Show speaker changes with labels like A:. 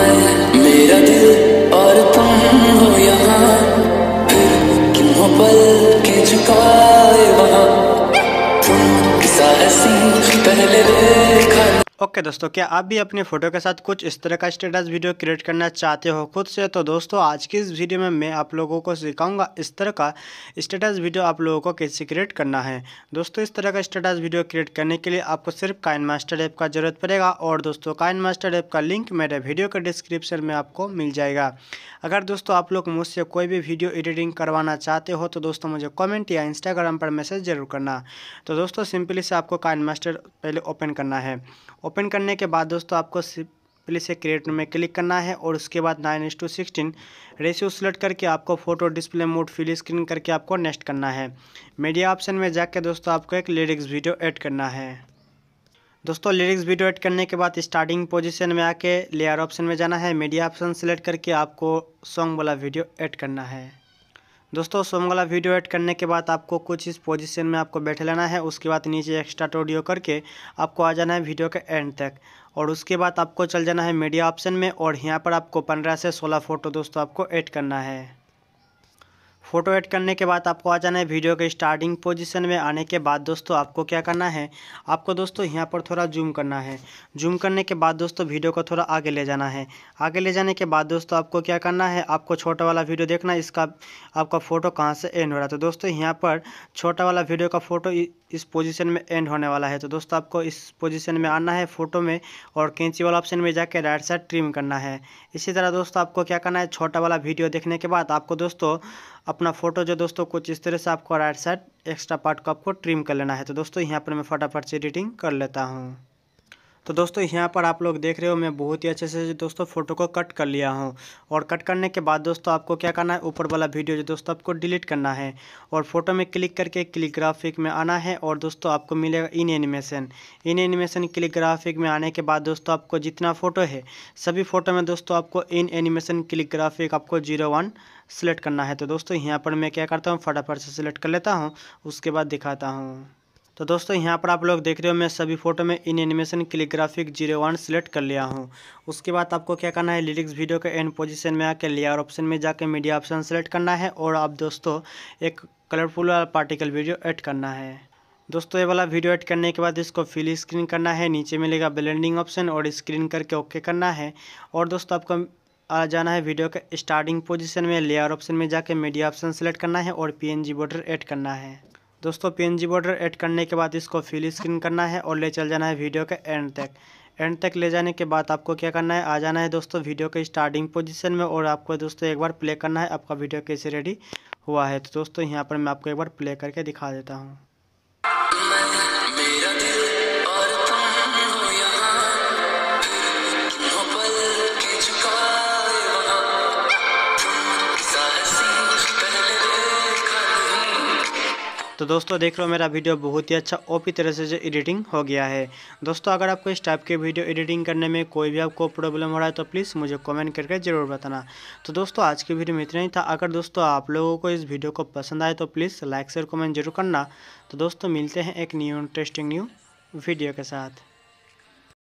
A: मैं मेरा दिल और तुम हो यहाँ फिर क्यों हो पल के झुकाए वहाँ तुम किसा हसी पहले देखा ओके okay दोस्तों क्या आप भी अपने फ़ोटो के साथ कुछ इस तरह का स्टेटस वीडियो क्रिएट करना चाहते हो खुद से तो दोस्तों आज की इस वीडियो में मैं आप लोगों को सिखाऊंगा इस तरह का स्टेटस वीडियो आप लोगों को कैसे क्रिएट करना है दोस्तों इस तरह का स्टेटस वीडियो क्रिएट करने के लिए आपको सिर्फ काइन मास्टर ऐप का ज़रूरत पड़ेगा और दोस्तों काइन मास्टर ऐप का लिंक मेरे वीडियो के डिस्क्रिप्शन में आपको मिल जाएगा अगर दोस्तों आप लोग मुझसे कोई भी वीडियो एडिटिंग करवाना चाहते हो तो दोस्तों मुझे कॉमेंट या इंस्टाग्राम पर मैसेज ज़रूर करना तो दोस्तों सिंपली से आपको काइन मास्टर पहले ओपन करना है ओपन करने के बाद दोस्तों आपको सिंपली से क्रिएट में क्लिक करना है और उसके बाद nine is to sixteen ratio select करके आपको photo display mode fill screen करके आपको नेक्स्ट करना है मीडिया ऑप्शन में जाकर दोस्तों आपको एक लिरिक्स वीडियो ऐड करना है दोस्तों लिरिक्स वीडियो ऐड करने के बाद स्टार्टिंग पोजीशन में आके लेयर ऑप्शन में जाना है मीडिया ऑप्शन सेलेक्ट करके आपको सॉन्ग वाला वीडियो ऐड करना है दोस्तों सोमगला वीडियो एड करने के बाद आपको कुछ इस पोजीशन में आपको बैठे लेना है उसके बाद नीचे एक्स्ट्रा ऑडियो करके आपको आ जाना है वीडियो के एंड तक और उसके बाद आपको चल जाना है मीडिया ऑप्शन में और यहाँ पर आपको पंद्रह से सोलह फ़ोटो दोस्तों आपको ऐड करना है फोटो ऐड करने के बाद आपको आ जाना है वीडियो के स्टार्टिंग पोजीशन में आने के बाद दोस्तों आपको क्या करना है आपको दोस्तों यहाँ पर थोड़ा जूम करना है जूम करने के बाद दोस्तों वीडियो को थोड़ा आगे ले जाना है आगे ले जाने के बाद दोस्तों आपको क्या करना है आपको छोटा वाला वीडियो देखना है इसका आपका फ़ोटो कहाँ से एंड हो रहा है तो दोस्तों यहाँ पर छोटा वाला वीडियो का फ़ोटो इस पोजिशन में एंड होने वाला है तो दोस्तों आपको इस पोजिशन में आना है फ़ोटो में और कैंची वाला ऑप्शन में जाकर राइट साइड ट्रिम करना है इसी तरह दोस्तों आपको क्या करना है छोटा वाला वीडियो देखने के बाद आपको दोस्तों अपना फोटो जो दोस्तों कुछ इस तरह से आपको राइट साइड एक्स्ट्रा पार्ट को आपको ट्रिम कर लेना है तो दोस्तों यहाँ पर मैं फटाफट से एडिटिंग कर लेता हूँ तो दोस्तों यहाँ पर आप लोग देख रहे हो मैं बहुत ही अच्छे से दोस्तों फ़ोटो को कट कर लिया हूँ और कट करने के बाद दोस्तों आपको क्या करना है ऊपर वाला वीडियो जो दोस्तों आपको डिलीट करना है और फोटो में क्लिक करके क्लिक ग्राफिक में आना है और दोस्तों आपको मिलेगा in animation in animation calligraphic में आने के बाद दोस्तों आपको जितना फ़ोटो है सभी फ़ोटो में दोस्तों आपको इन एनिमेशन क्लिक ग्राफिक आपको जीरो वन सेलेक्ट करना है तो दोस्तों यहाँ पर मैं क्या करता हूँ फटाफट से सिलेक्ट कर लेता हूँ उसके बाद दिखाता हूँ तो दोस्तों यहाँ पर आप लोग देख रहे हो मैं सभी फोटो में in animation calligraphic zero one select कर लिया हूँ उसके बाद आपको क्या करना है लिरिक्स वीडियो के एंड पोजीशन में आकर लेयर ऑप्शन में जाकर मीडिया ऑप्शन सेलेक्ट करना है और आप दोस्तों एक कलरफुल पार्टिकल वीडियो ऐड करना है दोस्तों ये वाला वीडियो ऐड करने के बाद इसको फिल स्क्रीन करना है नीचे मिलेगा ब्लेंडिंग ऑप्शन और स्क्रीन करके ओके करना है और दोस्तों आपको आ जाना है वीडियो के स्टार्टिंग पोजीशन में लेयर ऑप्शन में जाके मीडिया ऑप्शन सेलेक्ट करना है और पीएनजी बॉर्डर ऐड करना है दोस्तों जी बॉर्डर ऐड करने के बाद इसको फिल स्क्रीन करना है और ले चल जाना है वीडियो के एंड तक एंड तक ले जाने के बाद आपको क्या करना है आ जाना है दोस्तों वीडियो के स्टार्टिंग पोजीशन में और आपको दोस्तों एक बार प्ले करना है आपका वीडियो कैसे रेडी हुआ है तो दोस्तों यहाँ पर मैं आपको एक बार प्ले करके दिखा देता हूँ तो दोस्तों देख रहे हो मेरा वीडियो बहुत ही अच्छा ओपी तरह से जो एडिटिंग हो गया है दोस्तों अगर आपको इस टाइप के वीडियो एडिटिंग करने में कोई भी आपको प्रॉब्लम हो रहा है तो प्लीज़ मुझे कमेंट करके ज़रूर बताना तो दोस्तों आज की वीडियो में इतना ही था अगर दोस्तों आप लोगों को इस वीडियो को पसंद आए तो प्लीज़ लाइक शेयर कमेंट जरूर करना तो दोस्तों मिलते हैं एक न्यू इंटरेस्टिंग न्यू वीडियो के साथ